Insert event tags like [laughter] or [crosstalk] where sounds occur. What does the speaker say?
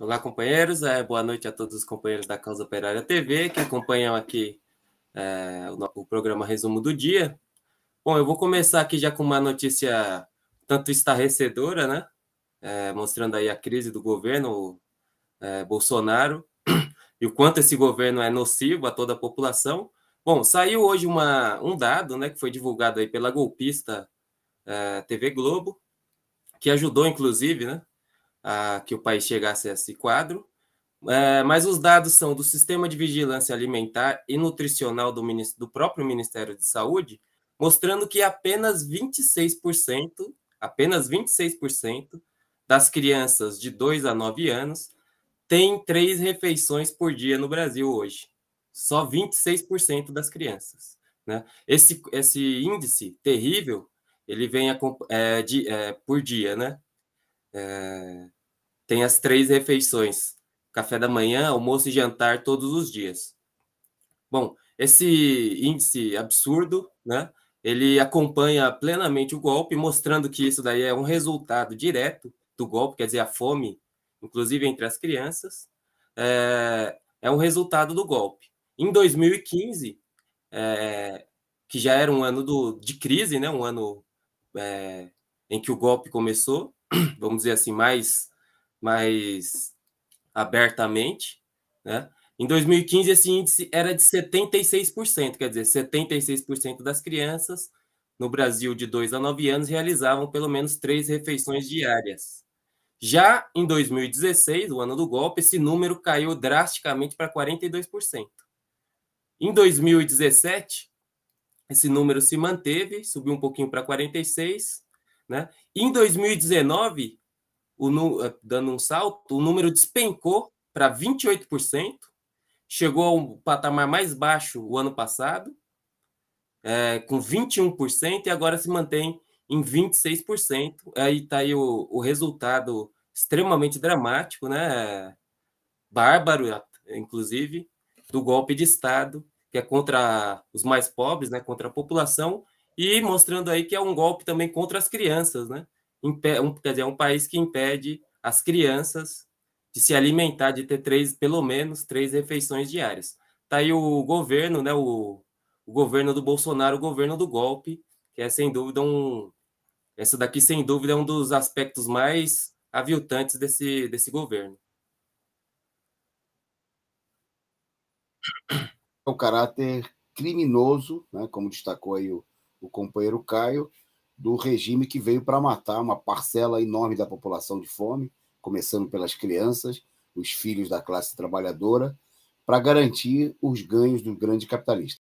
Olá, companheiros. É, boa noite a todos os companheiros da Causa Operária TV que acompanham aqui é, o, o programa Resumo do Dia. Bom, eu vou começar aqui já com uma notícia tanto estarrecedora, né? É, mostrando aí a crise do governo é, Bolsonaro e o quanto esse governo é nocivo a toda a população. Bom, saiu hoje uma, um dado, né, que foi divulgado aí pela golpista é, TV Globo, que ajudou, inclusive, né, a, que o país chegasse a esse quadro. É, mas os dados são do Sistema de Vigilância Alimentar e Nutricional do, do próprio Ministério de Saúde, mostrando que apenas 26%, apenas 26% das crianças de 2 a 9 anos têm três refeições por dia no Brasil hoje. Só 26% das crianças. Né? Esse, esse índice terrível, ele vem a, é, de, é, por dia, né? É, tem as três refeições: café da manhã, almoço e jantar todos os dias. Bom, esse índice absurdo, né? Ele acompanha plenamente o golpe, mostrando que isso daí é um resultado direto do golpe, quer dizer, a fome, inclusive entre as crianças, é, é um resultado do golpe. Em 2015, é, que já era um ano do, de crise, né? Um ano é, em que o golpe começou, [clears throat] vamos dizer assim, mais mais abertamente, né? Em 2015, esse índice era de 76%, quer dizer, 76% das crianças no Brasil de 2 a 9 anos realizavam pelo menos três refeições diárias. Já em 2016, o ano do golpe, esse número caiu drasticamente para 42%. Em 2017, esse número se manteve, subiu um pouquinho para 46, né? Em 2019, o, eh, dando um salto, o número despencou para 28%, chegou ao patamar mais baixo o ano passado, é, com 21%, e agora se mantém em 26%. Aí está aí o, o, resultado extremamente dramático, né? bárbaro, inclusive, do golpe de Estado, que é contra os mais pobres, né? contra a população, e mostrando aí que é um golpe também contra as crianças, né? um, quer dizer, é um país que impede as crianças de se alimentar, de ter três, pelo menos três refeições diárias. Está aí o governo, né, o, o, governo do Bolsonaro, o governo do golpe, que é sem dúvida um. Essa daqui, sem dúvida, é um dos aspectos mais aviltantes desse, desse governo. O é caráter criminoso, né, como destacou aí o, o companheiro Caio, do regime que veio para matar uma parcela enorme da população de fome, começando pelas crianças, os filhos da classe trabalhadora, para garantir os ganhos do grande capitalista.